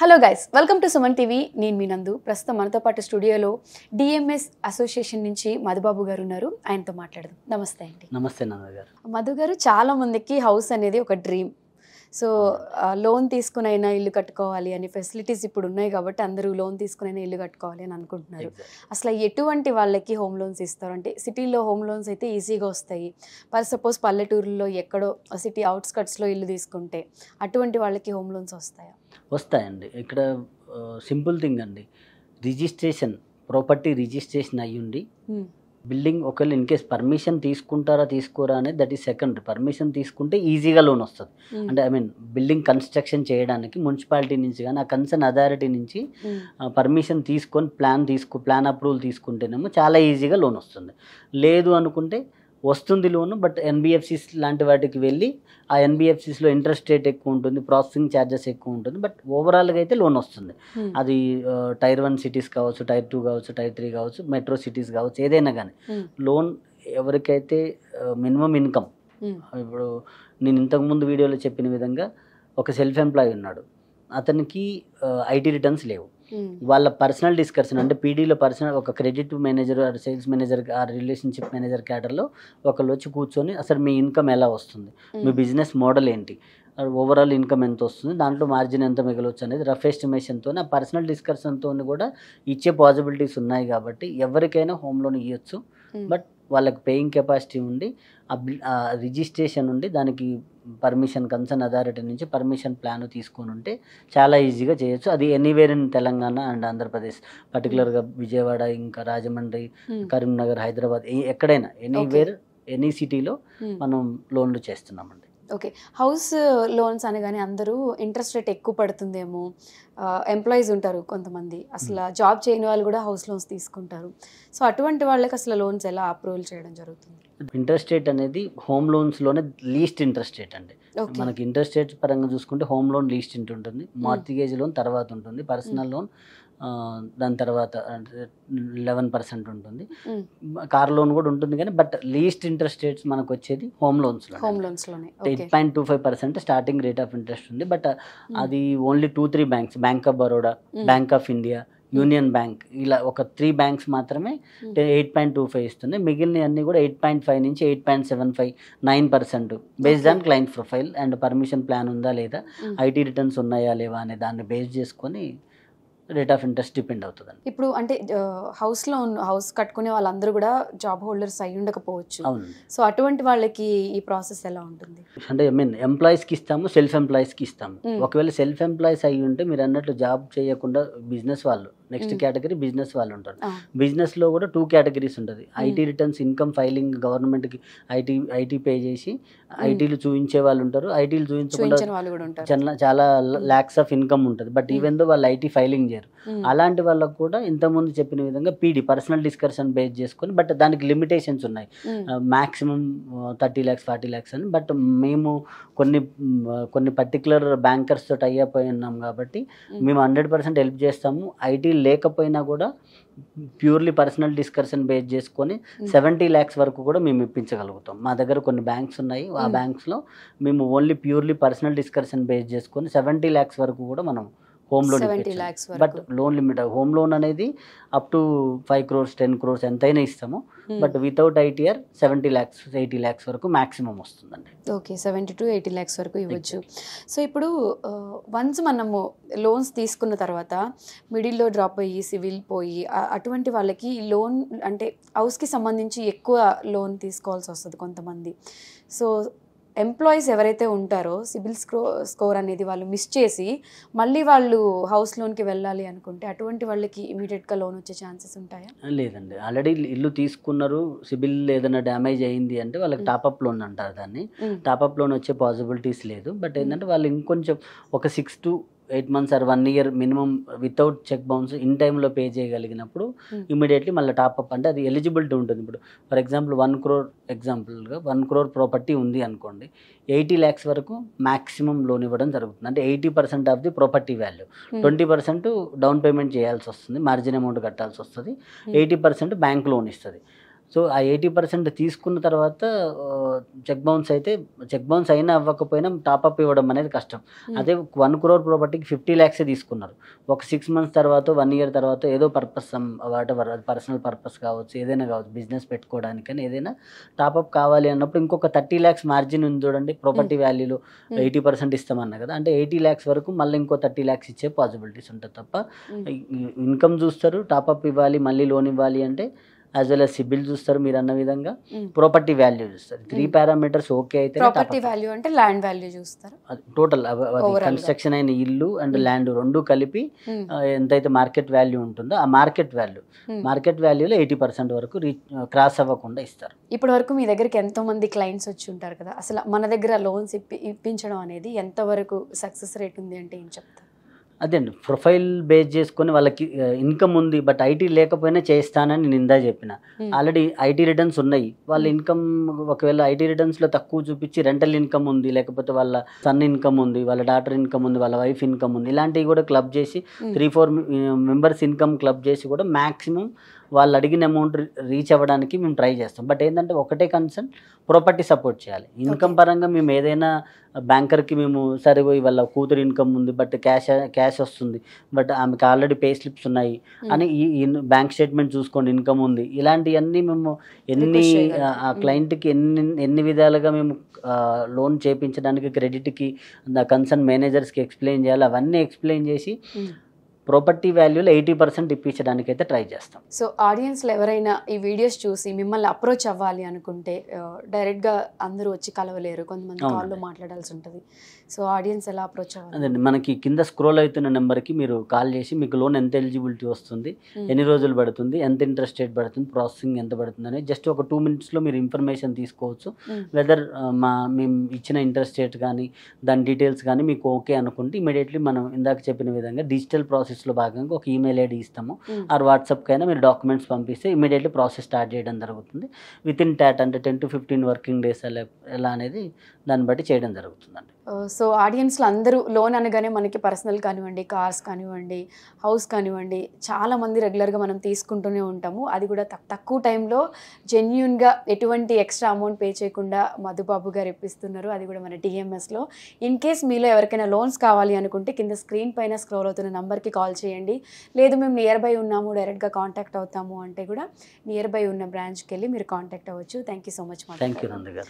Hello guys welcome to Suman TV నేను మీ నందు ప్రస్తుతం మనతో పాటు స్టూడియోలో డిఎంఎస్ అసోసియేషన్ నుంచి మధుబాబు గారు ఉన్నారు ఆయనతో మాట్లాడదాం నమస్తే అండి నమస్తే నందు గారు మధు గారు చాలా మందికి హౌస్ అనేది ఒక డ్రీమ్ సో లోన్ తీసుకునైనా ఇల్లు కట్టుకోవాలి అని ఫెసిలిటీస్ ఇప్పుడు ఉన్నాయి కాబట్టి అందరూ లోన్ తీసుకునైనా ఇల్లు కట్టుకోవాలి అని అనుకుంటున్నారు అసలు ఎటువంటి వాళ్ళకి హోమ్ లోన్స్ ఇస్తారు అంటే సిటీలో హోమ్ లోన్స్ అయితే ఈజీగా వస్తాయి పర్ సపోజ్ పల్లెటూరులో ఎక్కడో సిటీ అవుట్స్కట్స్లో ఇల్లు తీసుకుంటే అటువంటి వాళ్ళకి హోమ్ లోన్స్ వస్తాయా వస్తాయండి ఇక్కడ సింపుల్ థింగ్ అండి రిజిస్ట్రేషన్ ప్రాపర్టీ రిజిస్ట్రేషన్ అయ్యుండి బిల్డింగ్ ఒకవేళ ఇన్ కేస్ పర్మిషన్ తీసుకుంటారా తీసుకోరా అనేది దట్ ఈస్ సెకండ్ పర్మిషన్ తీసుకుంటే ఈజీగా లోన్ వస్తుంది hmm. అంటే ఐ మీన్ బిల్డింగ్ కన్స్ట్రక్షన్ చేయడానికి మున్సిపాలిటీ నుంచి కానీ ఆ కన్సర్న్ అథారిటీ నుంచి పర్మిషన్ hmm. తీసుకొని ప్లాన్ తీసుకు ప్లాన్ అప్రూవల్ తీసుకుంటేనేమో చాలా ఈజీగా లోన్ వస్తుంది లేదు అనుకుంటే వస్తుంది లోను బట్ ఎన్బిఎఫ్సిస్ లాంటి వాటికి వెళ్ళి ఆ ఎన్బిఎఫ్సిస్లో ఇంట్రెస్ట్ రేట్ ఎక్కువ ఉంటుంది ప్రాసెసింగ్ ఛార్జెస్ ఎక్కువ ఉంటుంది బట్ ఓవరాల్గా అయితే లోన్ వస్తుంది hmm. అది టైర్ వన్ సిటీస్ కావచ్చు టైర్ టూ కావచ్చు టైర్ త్రీ కావచ్చు మెట్రో సిటీస్ కావచ్చు ఏదైనా కానీ hmm. లోన్ ఎవరికైతే మినిమం ఇన్కమ్ hmm. ఇప్పుడు నేను ఇంతకుముందు వీడియోలో చెప్పిన విధంగా ఒక సెల్ఫ్ ఎంప్లాయీ ఉన్నాడు అతనికి ఐటీ రిటర్న్స్ లేవు Hmm. వాళ్ళ పర్సనల్ డిస్కషన్ అంటే పీడీలో పర్సనల్ ఒక క్రెడిట్ మేనేజర్ సేల్స్ మేనేజర్ ఆ రిలేషన్షిప్ మేనేజర్ క్యాడర్లో ఒకళ్ళు వచ్చి కూర్చొని అసలు మీ ఇన్కమ్ ఎలా వస్తుంది hmm. మీ బిజినెస్ మోడల్ ఏంటి ఓవరాల్ ఇన్కమ్ ఎంత వస్తుంది దాంట్లో మార్జిన్ ఎంత మిగలవచ్చు అనేది రఫ్ ఎస్టిమేషన్తో ఆ పర్సనల్ డిస్కషన్తో కూడా ఇచ్చే పాసిబిలిటీస్ ఉన్నాయి కాబట్టి ఎవరికైనా హోమ్ లోన్ ఇవ్వచ్చు బట్ వాళ్ళకి పేయింగ్ కెపాసిటీ ఉండి రిజిస్ట్రేషన్ ఉండి దానికి పర్మిషన్ కన్సర్న్ అథారిటీ నుంచి పర్మిషన్ ప్లాన్ తీసుకొని ఉంటే చాలా ఈజీగా చేయొచ్చు అది anywhere in Telangana and Andhra Pradesh పర్టికులర్గా విజయవాడ ఇంకా రాజమండ్రి hmm. కరీంనగర్ హైదరాబాద్ ఎక్కడైనా ఎనీవేర్ ఎనీ సిటీలో మనం లోన్లు చేస్తున్నామండి ఓకే హౌస్ లోన్స్ అనగానే అందరూ ఇంట్రెస్ట్ రేట్ ఎక్కువ పడుతుందేమో ఎంప్లాయీస్ ఉంటారు కొంతమంది అసలు hmm. జాబ్ చేయని వాళ్ళు కూడా హౌస్ లోన్స్ తీసుకుంటారు సో అటువంటి వాళ్ళకి అసలు లోన్స్ ఎలా అప్రూవల్ చేయడం జరుగుతుంది ఇంట్రెస్ట్ రేట్ అనేది హోమ్ లోనే లీస్ట్ ఇంట్రెస్ట్ రేట్ అండి మనకి ఇంట్రెస్ట్ రేట్ పరంగా చూసుకుంటే హోమ్ లోన్ లీస్ట్ ఉంటుంది hmm. మార్టిగేజ్ లోన్ తర్వాత ఉంటుంది పర్సనల్ hmm. లోన్ దాని తర్వాత లెవెన్ పర్సెంట్ ఉంటుంది కార్ లోన్ కూడా ఉంటుంది కానీ బట్ లీస్ట్ ఇంట్రెస్ట్ రేట్స్ మనకు వచ్చేది home loans home loans eight point two five percent starting rate of interest ఉంది బట్ uh, అది only two three banks bank of Baroda bank of India union bank ఇలా ఒక three banks మాత్రమే eight point two five ఇస్తుంది మిగిలిన అన్ని కూడా eight point five నుంచి eight point seven five nine percent based on client profile and permission plan ఉందా లేదా ఐటీ రిటర్న్స్ ఉన్నాయా లేవా అనే దాన్ని బేస్ చేసుకొని రేట్ ఆఫ్ ఇంట్రెస్ట్ డిపెండ్ అవుతుంది ఇప్పుడు అంటే హౌస్లో హౌస్ కట్టుకునే వాళ్ళందరూ కూడా జాబ్ హోల్డర్స్ అయి ఉండకపోవచ్చు అవును సో అటువంటి వాళ్ళకి ఈ ప్రాసెస్ ఎలా ఉంటుంది అంటే ఐ మీన్ కి ఇస్తాము సెల్ఫ్ కి ఇస్తాము ఒకవేళ సెల్ఫ్ ఎంప్లాయీస్ అయి ఉంటే మీరు అన్నట్లు జాబ్ చేయకుండా బిజినెస్ వాళ్ళు నెక్స్ట్ కేటగిరీ బిజినెస్ వాళ్ళు ఉంటారు బిజినెస్ లో కూడా టూ కేటగిరీస్ ఉంటుంది IT returns income filing government కి ఐటీ ఐటీ పే చేసి ఐటీలు చూపించే వాళ్ళు ఉంటారు ఐటీలు చూపించకుండా చాలా చాలా ల్యాక్స్ ఆఫ్ ఇన్కమ్ ఉంటుంది బట్ ఈవెన్ దో వాళ్ళు ఐటీ ఫైలింగ్ చేయరు అలాంటి వాళ్ళకు కూడా ఇంతకుముందు చెప్పిన విధంగా పీడి పర్సనల్ డిస్కషన్ బేస్ చేసుకొని బట్ దానికి లిమిటేషన్స్ ఉన్నాయి maximum thirty lakhs forty lakhs అని బట్ మేము కొన్ని కొన్ని పర్టికులర్ బ్యాంకర్స్ తోటి అయ్యపోయి ఉన్నాం కాబట్టి మేము హండ్రెడ్ పర్సెంట్ హెల్ప్ చేస్తాము ఐటీ లేకపోయినా కూడా ప్యూర్లీ పర్సనల్ డిస్కషన్ బేస్ చేసుకొని hmm. సెవెంటీ ల్యాక్స్ వరకు కూడా మేము ఇప్పించగలుగుతాం మా దగ్గర కొన్ని బ్యాంక్స్ ఉన్నాయి ఆ hmm. బ్యాంక్స్లో మేము only purely personal discussion base చేసుకొని సెవెంటీ ల్యాక్స్ వరకు కూడా మనం home loan but loan limit home loan అనేది up to five crores ten crores ఎంతైనా ఇస్తాము but without ITR seventy lakhs eighty lakhs వరకు మాక్సిమం వస్తుందండి okay seventy to eighty lakhs వరకు ఇవ్వచ్చు సో ఇప్పుడు వన్స్ uh, మనము లోన్స్ తీసుకున్న తర్వాత మిడిల్లో డ్రాప్ అయ్యి సివిల్ పోయి అటువంటి వాళ్ళకి లోన్ అంటే హౌస్కి సంబంధించి ఎక్కువ లోన్ తీసుకోవాల్సి వస్తుంది కొంతమంది సో ఎంప్లాయీస్ ఎవరైతే ఉంటారో సిబిల్ స్కో స్కోర్ అనేది వాళ్ళు మిస్ చేసి మళ్ళీ వాళ్ళు హౌస్ లోన్కి వెళ్ళాలి అనుకుంటే అటువంటి వాళ్ళకి ఇమీడియట్గా లోన్ వచ్చే ఛాన్సెస్ ఉంటాయా లేదండి ఆల్రెడీ ఇల్లు తీసుకున్నారు సిబిల్ ఏదైనా డ్యామేజ్ అయింది అంటే వాళ్ళకి టాపప్ లోన్ అంటారు దాన్ని టాపప్ లోన్ వచ్చే పాసిబిలిటీస్ లేదు బట్ ఏంటంటే వాళ్ళు ఇంకొంచెం ఒక six to eight months or one year minimum without cheque bounce in టైంలో పే చేయగలిగినప్పుడు hmm. ఇమీడియట్లీ మళ్ళీ టాప్అప్ అంటే అది ఎలిజిబిలిటీ ఉంటుంది ఇప్పుడు ఫర్ ఎగ్జాంపుల్ వన్ క్రోర్ ఎగ్జాంపుల్గా వన్ క్రోర్ ప్రాపర్టీ ఉంది అనుకోండి ఎయిటీ ల్యాక్స్ వరకు మ్యాక్సిమం లోన్ ఇవ్వడం జరుగుతుంది అంటే eighty percent of the property value hmm. Twenty percent down payment చేయాల్సి వస్తుంది మార్జిన్ అమౌంట్ కట్టాల్సి వస్తుంది hmm. Eighty percent bank loan ఇస్తుంది సో ఆ ఎయిటీ పర్సెంట్ తీసుకున్న తర్వాత చెక్ బౌన్స్ అయితే చెక్ బౌన్స్ అయినా అవ్వకపోయినా టాప్అప్ ఇవ్వడం అనేది కష్టం hmm. అదే వన్ క్రోర్ ప్రాపర్టీకి ఫిఫ్టీ ల్యాక్సే తీసుకున్నారు ఒక సిక్స్ మంత్స్ తర్వాత వన్ ఇయర్ తర్వాత ఏదో purpose whatever personal purpose కావచ్చు ఏదైనా కావచ్చు బిజినెస్ పెట్టుకోవడానికని ఏదైనా టాప్అప్ కావాలి అన్నప్పుడు ఇంకొక థర్టీ ల్యాక్స్ మార్జిన్ ఉంది చూడండి ప్రాపర్టీ వాల్యూలో hmm. hmm. ఎయిటీ పర్సెంట్ ఇస్తామన్నా కదా అంటే ఎయిటీ ల్యాక్స్ వరకు మళ్ళీ ఇంకో థర్టీ ల్యాక్స్ ఇచ్చే పాసిబిలిటీస్ ఉంటుంది తప్ప ఇన్కమ్ చూస్తారు టాప్అప్ ఇవ్వాలి మళ్ళీ లోన్ ఇవ్వాలి అంటే యాజ్ వెల్ సిబిల్ చూస్తారు మీరు అన్న విధంగా ప్రాపర్టీ వాల్యూ చూస్తారు త్రీ పారామీటర్స్ ఓకే అయితే ప్రాపర్టీ వాల్యూ అంటే ల్యాండ్ వాల్యూ చూస్తారు టోటల్ కన్స్ట్రక్షన్ అయిన ఇల్లు అండ్ ల్యాండ్ రెండు కలిపి ఎంతైతే మార్కెట్ వాల్యూ ఉంటుందో ఆ మార్కెట్ వాల్యూ మార్కెట్ వాల్యూలో ఎయిటీ పర్సెంట్ వరకు క్రాస్ అవ్వకుండా ఇస్తారు ఇప్పటి వరకు మీ దగ్గరికి ఎంతో మంది క్లయింట్స్ వచ్చి ఉంటారు కదా అసలు మన దగ్గర లోన్స్ ఇప్పి ఇప్పించడం అనేది ఎంతవరకు సక్సెస్ రేట్ ఉంది అంటే ఏం చెప్తారు అదే అండి ప్రొఫైల్ బేస్ చేసుకొని వాళ్ళకి ఇన్కమ్ ఉంది బట్ ఐటీ లేకపోయినా చేస్తానని నిందా చెప్పిన ఆల్రెడీ ఐటీ రిటర్న్స్ ఉన్నాయి వాళ్ళ ఇన్కమ్ ఒకవేళ ఐటీ రిటర్న్స్లో తక్కువ చూపించి రెంటల్ ఇన్కమ్ ఉంది లేకపోతే వాళ్ళ సన్ ఇన్కమ్ ఉంది వాళ్ళ డాటర్ ఇన్కమ్ ఉంది వాళ్ళ వైఫ్ ఇన్కమ్ ఉంది ఇలాంటివి కూడా క్లబ్ చేసి three four members income club చేసి కూడా మ్యాక్సిమం వాళ్ళు అడిగిన అమౌంట్ రీచ్ అవ్వడానికి మేము ట్రై చేస్తాం బట్ ఏంటంటే ఒకటే కన్సర్న్ ప్రాపర్టీ సపోర్ట్ చేయాలి ఇన్కమ్ పరంగా మేము ఏదైనా బ్యాంకర్కి మేము సరే ఇవాళ కూతురు ఇన్కమ్ ఉంది బట్ క్యాష్ క్యాష్ వస్తుంది బట్ ఆమెకి ఆల్రెడీ పే స్లిప్స్ ఉన్నాయి hmm. అని ఈ బ్యాంక్ స్టేట్మెంట్ చూసుకోండి ఇన్కమ్ ఉంది ఇలాంటివన్నీ మేము ఎన్ని ఆ క్లయింట్కి ఎన్ని ఎన్ని విధాలుగా మేము లోన్ చేపించడానికి క్రెడిట్కి కన్సర్న్ మేనేజర్స్కి ఎక్స్ప్లెయిన్ చేయాలి అవన్నీ ఎక్స్ప్లెయిన్ చేసి hmm. ప్రాపర్టీ వాల్యూలు ఎయిటీ పర్సెంట్ ఇప్పించడానికి అయితే ట్రై చేస్తాం సో ఆడియన్స్లో ఎవరైనా ఈ వీడియోస్ చూసి మిమ్మల్ని అప్రోచ్ అవ్వాలి అనుకుంటే డైరెక్ట్గా అందరూ వచ్చి కలవలేరు కొంతమంది కాల్లో మాట్లాడాల్సి ఉంటుంది సో ఆడియన్స్ ఎలా అప్రోచ్ అవ్వాలి మనకి కింద స్క్రోల్ అవుతున్న నెంబర్కి మీరు కాల్ చేసి మీకు లోన్ ఎంత ఎలిజిబిలిటీ వస్తుంది ఎన్ని రోజులు పడుతుంది ఎంత ఇంట్రెస్ట్ రేట్ పడుతుంది ప్రాసెసింగ్ ఎంత పడుతుంది అనేది జస్ట్ ఒక టూ మినిట్స్లో మీరు ఇన్ఫర్మేషన్ తీసుకోవచ్చు వెదర్ మా మేము ఇచ్చిన ఇంట్రెస్ట్ రేట్ కానీ దాని డీటెయిల్స్ కానీ మీకు ఓకే అనుకుంటే ఇమీడియట్లీ మనం ఇందాక చెప్పిన విధంగా డిజిటల్ ప్రాసెస్ ప్రాసెస్లో భాగంగా ఒక ఈమెయిల్ ఐడి ఇస్తాము ఆర్ వాట్సాప్కైనా మీరు డాక్యుమెంట్స్ పంపిస్తే ఇమీడియట్లీ ప్రాసెస్ స్టార్ట్ చేయడం జరుగుతుంది విత్ ఇన్ టాట్ అంటే ten to fifteen working days ఎలా అనేది దాన్ని బట్టి చేయడం జరుగుతుందండి సో ఆడియన్స్లో అందరూ లోన్ అనగానే మనకి పర్సనల్ కానివ్వండి కార్స్ కానివ్వండి హౌస్ కానివ్వండి చాలామంది రెగ్యులర్గా మనం తీసుకుంటూనే ఉంటాము అది కూడా తక్కువ టైంలో జెన్యున్గా ఎటువంటి ఎక్స్ట్రా అమౌంట్ పే చేయకుండా మధుబాబు గారు ఇప్పిస్తున్నారు అది కూడా మన డిఎంఎస్లో ఇన్ కేస్ మీలో ఎవరికైనా లోన్స్ కావాలి అనుకుంటే కింద స్క్రీన్ పైన స్క్రోల్ అవుతున్న నంబర్కి కాల్ చేయండి లేదు మేము నియర్ బై ఉన్నాము డైరెక్ట్గా కాంటాక్ట్ అవుతాము అంటే కూడా నియర్ బై ఉన్న బ్రాంచ్కి వెళ్ళి మీరు కాంటాక్ట్ అవ్వచ్చు thank you so much thank you